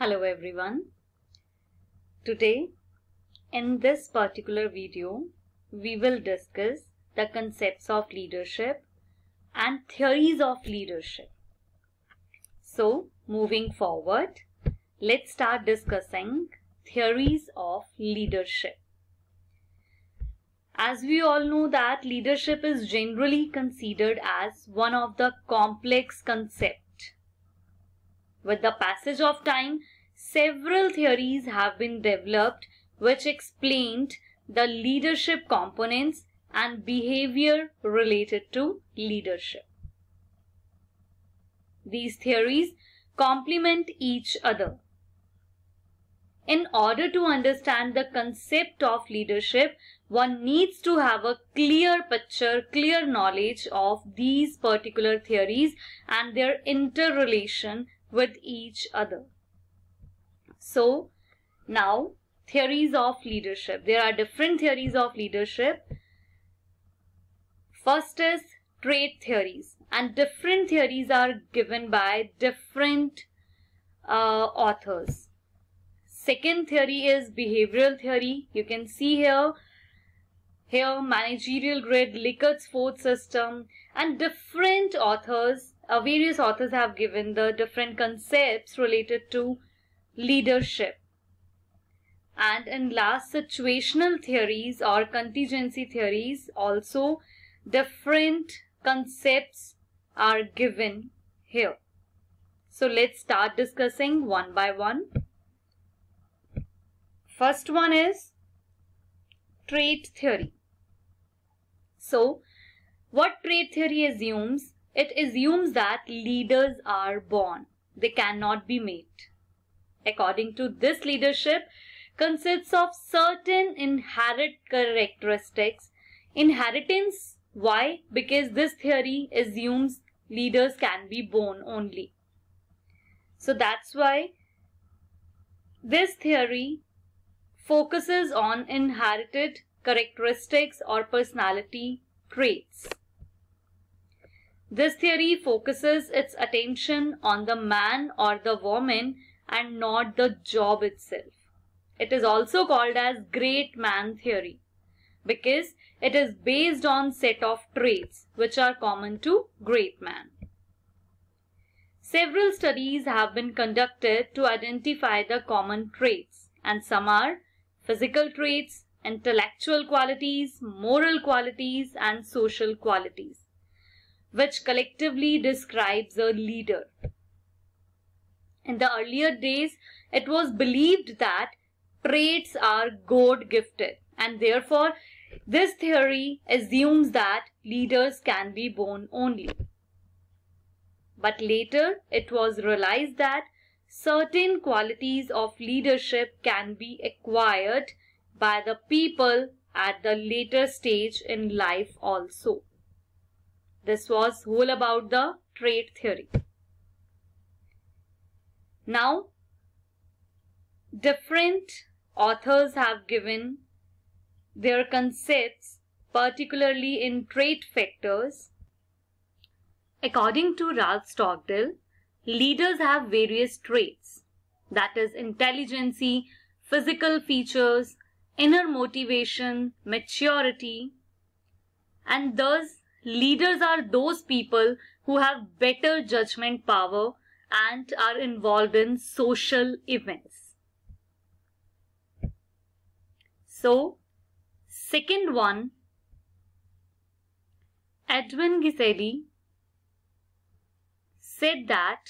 Hello everyone. Today in this particular video we will discuss the concepts of leadership and theories of leadership. So moving forward let's start discussing theories of leadership. As we all know that leadership is generally considered as one of the complex concepts with the passage of time, several theories have been developed which explained the leadership components and behavior related to leadership. These theories complement each other. In order to understand the concept of leadership, one needs to have a clear picture, clear knowledge of these particular theories and their interrelation with each other. So, now theories of leadership. There are different theories of leadership. First is trait theories, and different theories are given by different uh, authors. Second theory is behavioral theory. You can see here, here managerial grid, Likert's fourth system, and different authors uh, various authors have given the different concepts related to leadership. And in last, situational theories or contingency theories, also different concepts are given here. So let's start discussing one by one. First one is trait theory. So, what trait theory assumes it assumes that leaders are born, they cannot be made. According to this leadership, consists of certain inherent characteristics. Inheritance, why? Because this theory assumes leaders can be born only. So that's why this theory focuses on inherited characteristics or personality traits. This theory focuses its attention on the man or the woman and not the job itself. It is also called as great man theory because it is based on set of traits which are common to great man. Several studies have been conducted to identify the common traits and some are physical traits, intellectual qualities, moral qualities and social qualities which collectively describes a leader. In the earlier days, it was believed that traits are God gifted, and therefore, this theory assumes that leaders can be born only. But later, it was realized that certain qualities of leadership can be acquired by the people at the later stage in life also. This was whole about the trait theory. Now, different authors have given their concepts, particularly in trait factors. According to Ralph Stockdale, leaders have various traits, that is, intelligence, physical features, inner motivation, maturity, and thus Leaders are those people who have better judgment power and are involved in social events. So, second one, Edwin Giselli said that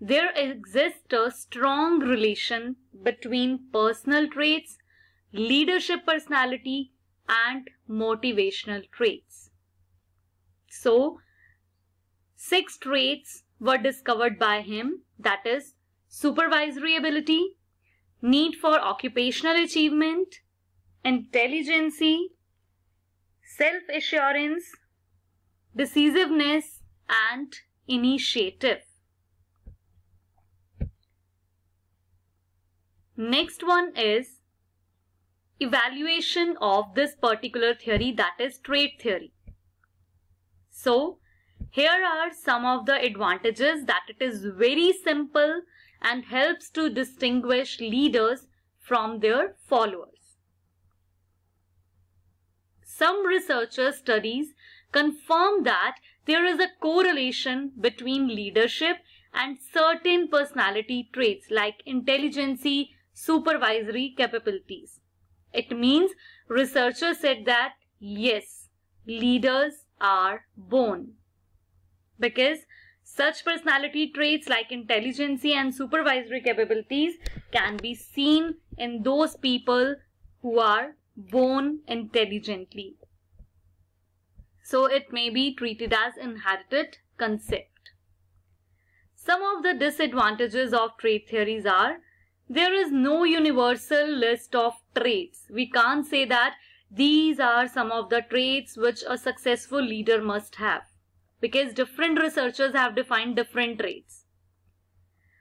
there exists a strong relation between personal traits, leadership personality, and motivational traits. So, six traits were discovered by him that is, supervisory ability, need for occupational achievement, intelligency, self assurance, decisiveness, and initiative. Next one is evaluation of this particular theory that is trait theory. So here are some of the advantages that it is very simple and helps to distinguish leaders from their followers. Some researchers' studies confirm that there is a correlation between leadership and certain personality traits like intelligence, supervisory capabilities. It means researchers said that yes, leaders are born. Because such personality traits like intelligence and supervisory capabilities can be seen in those people who are born intelligently. So it may be treated as inherited concept. Some of the disadvantages of trait theories are there is no universal list of traits. We can't say that these are some of the traits which a successful leader must have because different researchers have defined different traits.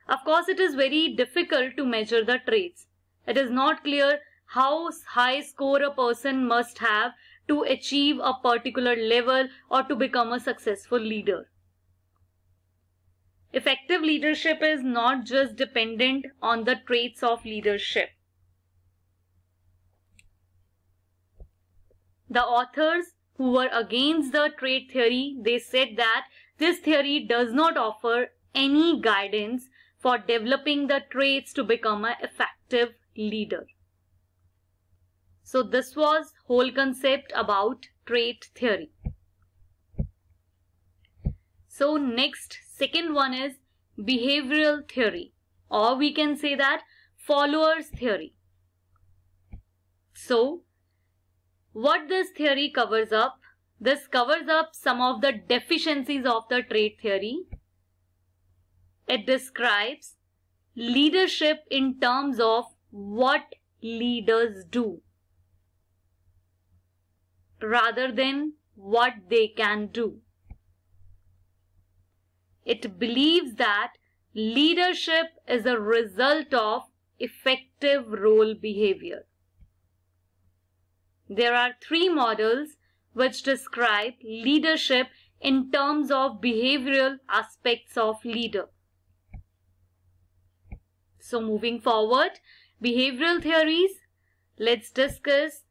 Of course, it is very difficult to measure the traits. It is not clear how high score a person must have to achieve a particular level or to become a successful leader. Effective leadership is not just dependent on the traits of leadership. The authors who were against the trade theory, they said that this theory does not offer any guidance for developing the traits to become an effective leader. So this was whole concept about trait theory. So next second one is behavioral theory or we can say that followers theory. So what this theory covers up? This covers up some of the deficiencies of the trait theory. It describes leadership in terms of what leaders do rather than what they can do. It believes that leadership is a result of effective role behavior. There are three models which describe leadership in terms of behavioral aspects of leader. So moving forward, behavioral theories, let's discuss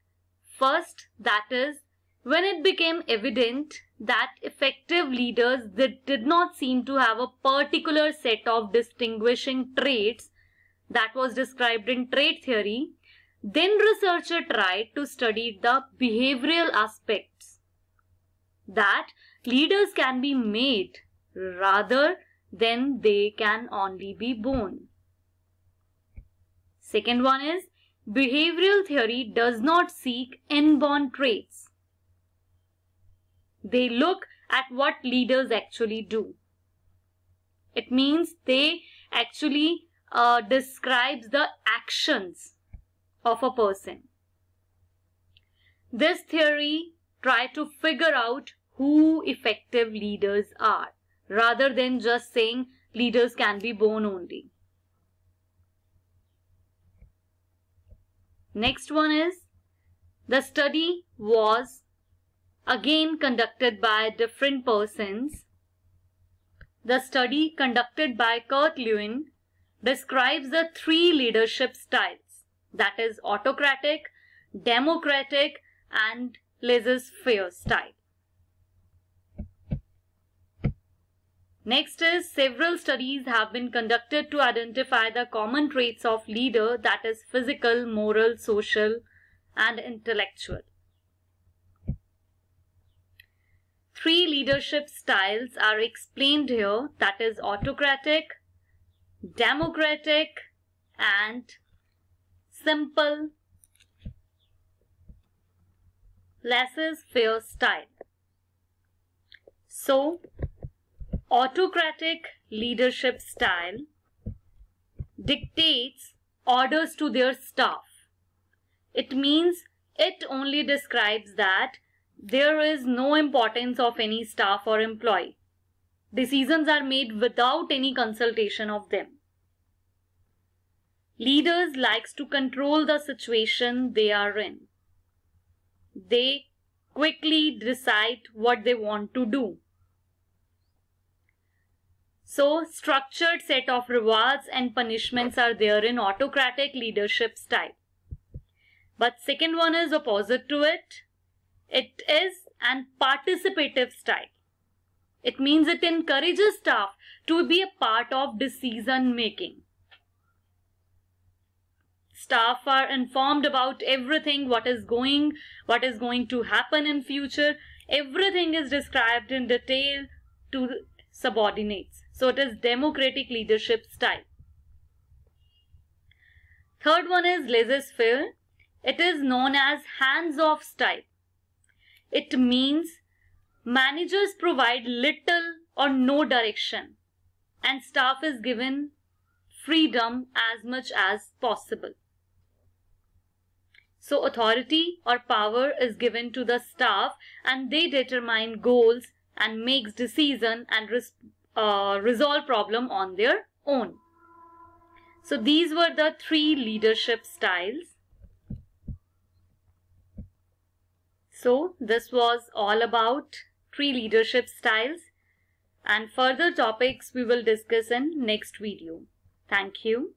first that is when it became evident that effective leaders that did not seem to have a particular set of distinguishing traits that was described in trait theory, then researcher tried to study the behavioral aspects that leaders can be made rather than they can only be born. Second one is behavioral theory does not seek inborn traits. They look at what leaders actually do. It means they actually uh, describes the actions of a person. This theory tries to figure out who effective leaders are rather than just saying leaders can be born only. Next one is the study was again conducted by different persons. The study conducted by Kurt Lewin describes the three leadership styles that is autocratic, democratic and laissez-faire type. Next is several studies have been conducted to identify the common traits of leader that is physical, moral, social and intellectual. Three leadership styles are explained here that is autocratic, democratic and simple, laissez fair style. So, autocratic leadership style dictates orders to their staff. It means it only describes that there is no importance of any staff or employee. Decisions are made without any consultation of them. Leaders likes to control the situation they are in. They quickly decide what they want to do. So structured set of rewards and punishments are there in autocratic leadership style. But second one is opposite to it. It is an participative style. It means it encourages staff to be a part of decision making staff are informed about everything what is going what is going to happen in future everything is described in detail to subordinates so it is democratic leadership style third one is laissez-faire it is known as hands-off style it means managers provide little or no direction and staff is given freedom as much as possible. So authority or power is given to the staff and they determine goals and makes decision and res uh, resolve problem on their own. So these were the three leadership styles. So this was all about three leadership styles and further topics we will discuss in next video. Thank you.